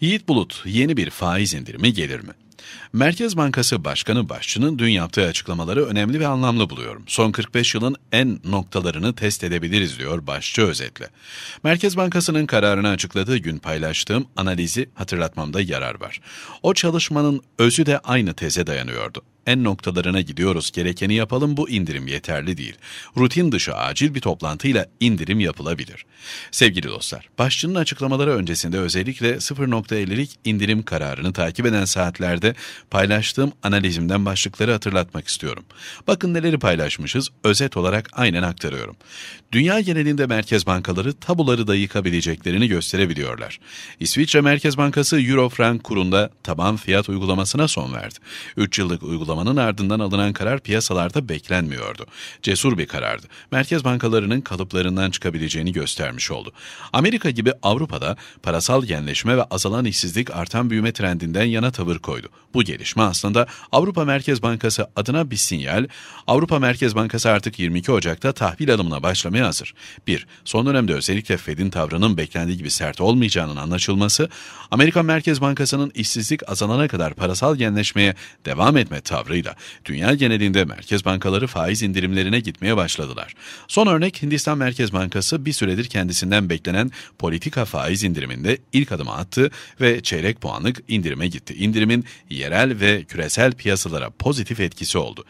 Yiğit Bulut yeni bir faiz indirimi gelir mi? Merkez Bankası Başkanı Başçı'nın dün yaptığı açıklamaları önemli ve anlamlı buluyorum. Son 45 yılın en noktalarını test edebiliriz diyor Başçı özetle. Merkez Bankası'nın kararını açıkladığı gün paylaştığım analizi hatırlatmamda yarar var. O çalışmanın özü de aynı teze dayanıyordu en noktalarına gidiyoruz. Gerekeni yapalım bu indirim yeterli değil. Rutin dışı acil bir toplantıyla indirim yapılabilir. Sevgili dostlar, başçının açıklamaları öncesinde özellikle 0.50'lik indirim kararını takip eden saatlerde paylaştığım analizimden başlıkları hatırlatmak istiyorum. Bakın neleri paylaşmışız, özet olarak aynen aktarıyorum. Dünya genelinde merkez bankaları tabuları da yıkabileceklerini gösterebiliyorlar. İsviçre Merkez Bankası Euro Frank kurunda taban fiyat uygulamasına son verdi. 3 yıllık uygulama açıklamanın ardından alınan karar piyasalarda beklenmiyordu. Cesur bir karardı. Merkez bankalarının kalıplarından çıkabileceğini göstermiş oldu. Amerika gibi Avrupa'da parasal genleşme ve azalan işsizlik artan büyüme trendinden yana tavır koydu. Bu gelişme aslında Avrupa Merkez Bankası adına bir sinyal. Avrupa Merkez Bankası artık 22 Ocak'ta tahvil alımına başlamaya hazır. Bir Son dönemde özellikle Fed'in tavrının beklendiği gibi sert olmayacağının anlaşılması, Amerika Merkez Bankası'nın işsizlik azalana kadar parasal genleşmeye devam etme tavrı tavrıyla dünya genelinde merkez bankaları faiz indirimlerine gitmeye başladılar. Son örnek Hindistan Merkez Bankası bir süredir kendisinden beklenen politika faiz indiriminde ilk adımı attı ve çeyrek puanlık indirime gitti. İndirimin yerel ve küresel piyasalara pozitif etkisi oldu.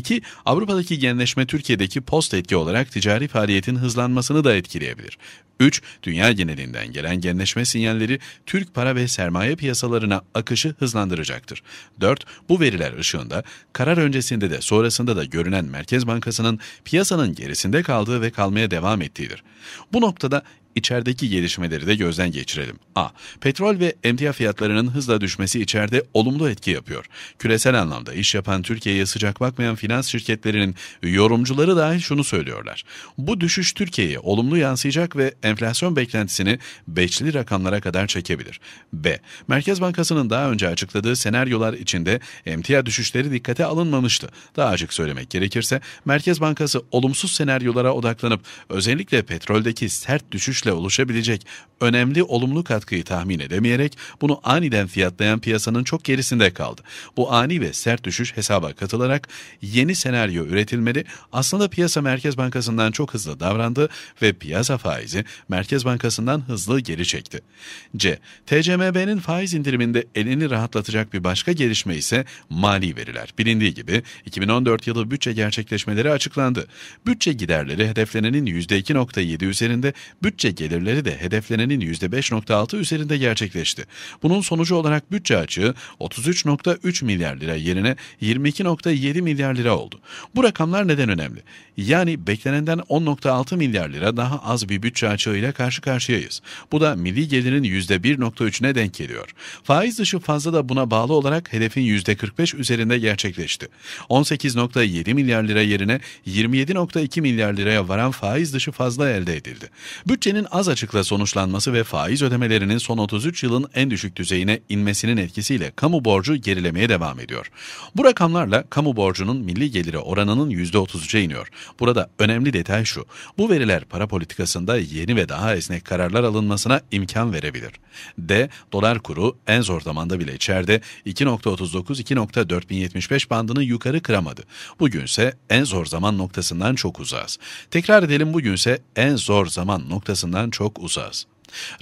2. Avrupa'daki genleşme Türkiye'deki post etki olarak ticari faaliyetin hızlanmasını da etkileyebilir. 3. Dünya genelinden gelen genleşme sinyalleri Türk para ve sermaye piyasalarına akışı hızlandıracaktır. 4. Bu veriler ışığında karar öncesinde de sonrasında da görünen Merkez Bankası'nın piyasanın gerisinde kaldığı ve kalmaya devam ettiğidir. Bu noktada içerideki gelişmeleri de gözden geçirelim. A. Petrol ve emtia fiyatlarının hızla düşmesi içeride olumlu etki yapıyor. Küresel anlamda iş yapan Türkiye'ye sıcak bakmayan finans şirketlerinin yorumcuları dahil şunu söylüyorlar. Bu düşüş Türkiye'ye olumlu yansıyacak ve enflasyon beklentisini beşli rakamlara kadar çekebilir. B. Merkez Bankası'nın daha önce açıkladığı senaryolar içinde emtia düşüşleri dikkate alınmamıştı. Daha açık söylemek gerekirse Merkez Bankası olumsuz senaryolara odaklanıp özellikle petroldeki sert düşüşle artışla oluşabilecek önemli olumlu katkıyı tahmin edemeyerek bunu aniden fiyatlayan piyasanın çok gerisinde kaldı. Bu ani ve sert düşüş hesaba katılarak yeni senaryo üretilmeli. Aslında piyasa Merkez Bankası'ndan çok hızlı davrandı ve piyasa faizi Merkez Bankası'ndan hızlı geri çekti. C. TCMB'nin faiz indiriminde elini rahatlatacak bir başka gelişme ise mali veriler. Bilindiği gibi 2014 yılı bütçe gerçekleşmeleri açıklandı. Bütçe giderleri hedeflenenin %2.7 üzerinde bütçe gelirleri de hedeflenenin %5.6 üzerinde gerçekleşti. Bunun sonucu olarak bütçe açığı 33.3 milyar lira yerine 22.7 milyar lira oldu. Bu rakamlar neden önemli? Yani beklenenden 10.6 milyar lira daha az bir bütçe açığıyla karşı karşıyayız. Bu da milli gelirin %1.3'üne denk geliyor. Faiz dışı fazla da buna bağlı olarak hedefin %45 üzerinde gerçekleşti. 18.7 milyar lira yerine 27.2 milyar liraya varan faiz dışı fazla elde edildi. Bütçenin az açıkla sonuçlanması ve faiz ödemelerinin son 33 yılın en düşük düzeyine inmesinin etkisiyle kamu borcu gerilemeye devam ediyor. Bu rakamlarla kamu borcunun milli geliri oranının %33'e iniyor. Burada önemli detay şu, bu veriler para politikasında yeni ve daha esnek kararlar alınmasına imkan verebilir. D. Dolar kuru en zor zamanda bile içeride 2.39-2.4075 bandını yukarı kıramadı. Bugünse en zor zaman noktasından çok uzağız. Tekrar edelim bugünse en zor zaman noktasından noktasından çok uzağız.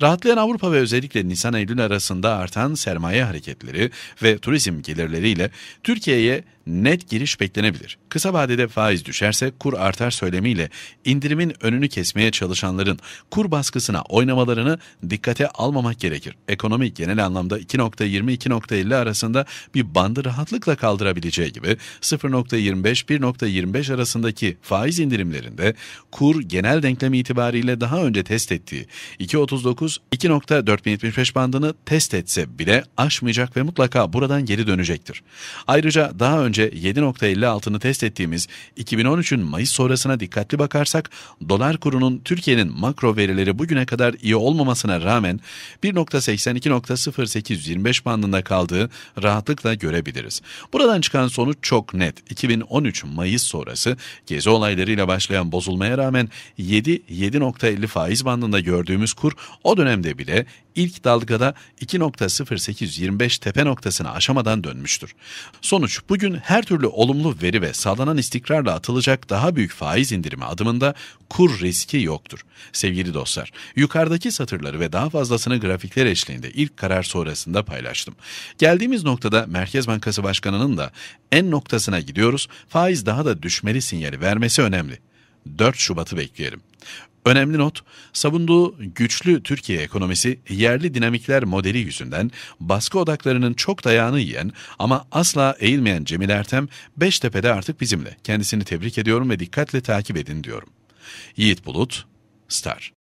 Rahatlayan Avrupa ve özellikle Nisan-Eylül arasında artan sermaye hareketleri ve turizm gelirleriyle Türkiye'ye net giriş beklenebilir. Kısa vadede faiz düşerse kur artar söylemiyle indirimin önünü kesmeye çalışanların kur baskısına oynamalarını dikkate almamak gerekir. Ekonomik genel anlamda 2.20-2.50 arasında bir bandı rahatlıkla kaldırabileceği gibi 0.25-1.25 arasındaki faiz indirimlerinde kur genel denklem itibariyle daha önce test ettiği 2.39-2.4075 bandını test etse bile aşmayacak ve mutlaka buradan geri dönecektir. Ayrıca daha önce önce 7.50 altını test ettiğimiz 2013'ün Mayıs sonrasına dikkatli bakarsak dolar kurunun Türkiye'nin makro verileri bugüne kadar iyi olmamasına rağmen 1.82.0825 bandında kaldığı rahatlıkla görebiliriz. Buradan çıkan sonuç çok net. 2013 Mayıs sonrası gezi olaylarıyla başlayan bozulmaya rağmen 7-7.50 faiz bandında gördüğümüz kur o dönemde bile ilk dalgada 2.0825 tepe noktasını aşamadan dönmüştür. Sonuç bugün her türlü olumlu veri ve sağlanan istikrarla atılacak daha büyük faiz indirimi adımında kur riski yoktur. Sevgili dostlar, yukarıdaki satırları ve daha fazlasını grafikler eşliğinde ilk karar sonrasında paylaştım. Geldiğimiz noktada Merkez Bankası Başkanı'nın da en noktasına gidiyoruz, faiz daha da düşmeli sinyali vermesi önemli. 4 Şubat'ı bekleyelim. Önemli not, savunduğu güçlü Türkiye ekonomisi yerli dinamikler modeli yüzünden baskı odaklarının çok dayağını yiyen ama asla eğilmeyen Cemil Ertem, Beştepe'de artık bizimle. Kendisini tebrik ediyorum ve dikkatle takip edin diyorum. Yiğit Bulut, Star